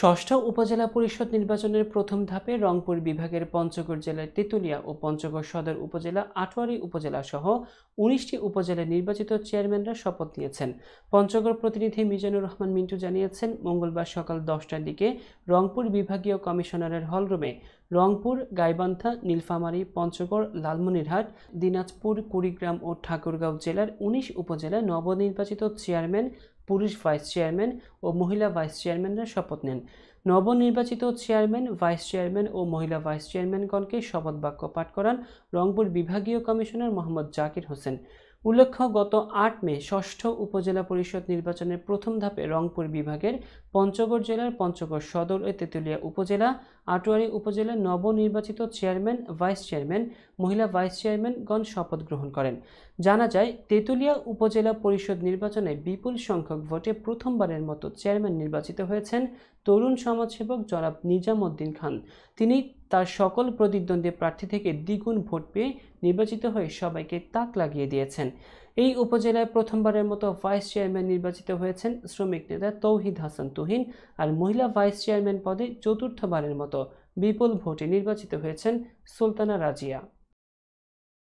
ষষ্ঠ উপজেলা পরিষদ নির্বাচনের প্রথম ধাপে রংপুর বিভাগের পঞ্চগড় জেলার তেঁতুলিয়া ও পঞ্চগড় সদর উপজেলা আটোয়ারি উপজেলা সহ উনিশটি উপজেলায় নির্বাচিত চেয়ারম্যানরা শপথ নিয়েছেন পঞ্চগড় প্রতিনিধি মিজানুর রহমান মিন্টু জানিয়েছেন মঙ্গলবার সকাল দশটার দিকে রংপুর বিভাগীয় কমিশনারের হলরুমে রংপুর গাইবান্ধা নীলফামারী পঞ্চগড় লালমনিরহাট দিনাজপুর কুড়িগ্রাম ও ঠাকুরগাঁও জেলার উনিশ উপজেলায় নবনির্বাচিত চেয়ারম্যান পুরুষ ভাইস চেয়ারম্যান ও মহিলা ভাইস চেয়ারম্যানরা শপথ নেন নবনির্বাচিত চেয়ারম্যান ভাইস চেয়ারম্যান ও মহিলা ভাইস চেয়ারম্যানগণকে শপথ বাক্য পাঠ করান রংপুর বিভাগীয় কমিশনার মোহাম্মদ জাকির হোসেন উল্লেখ্য গত আট মে ষষ্ঠ উপজেলা পরিষদ নির্বাচনের প্রথম ধাপে রংপুর বিভাগের পঞ্চগড় জেলার পঞ্চগড় সদর ও তেঁতুলিয়া উপজেলা আটোয়ারি উপজেলার নবনির্বাচিত চেয়ারম্যান ভাইস চেয়ারম্যান মহিলা ভাইস চেয়ারম্যানগণ শপথ গ্রহণ করেন জানা যায় তেঁতুলিয়া উপজেলা পরিষদ নির্বাচনে বিপুল সংখ্যক ভোটে প্রথমবারের মতো চেয়ারম্যান নির্বাচিত হয়েছেন তরুণ সমাজসেবক জনাব নিজামুদ্দিন খান তিনি তার সকল প্রতিদ্বন্দ্বী প্রার্থী থেকে দ্বিগুণ ভোট পেয়ে নির্বাচিত হয়ে সবাইকে তাক লাগিয়ে দিয়েছেন এই উপজেলায় প্রথমবারের মতো ভাইস চেয়ারম্যান নির্বাচিত হয়েছেন শ্রমিক নেতা তৌহিদ হাসান তুহিন আর মহিলা ভাইস চেয়ারম্যান পদে চতুর্থবারের মতো বিপুল ভোটে নির্বাচিত হয়েছেন সুলতানা রাজিয়া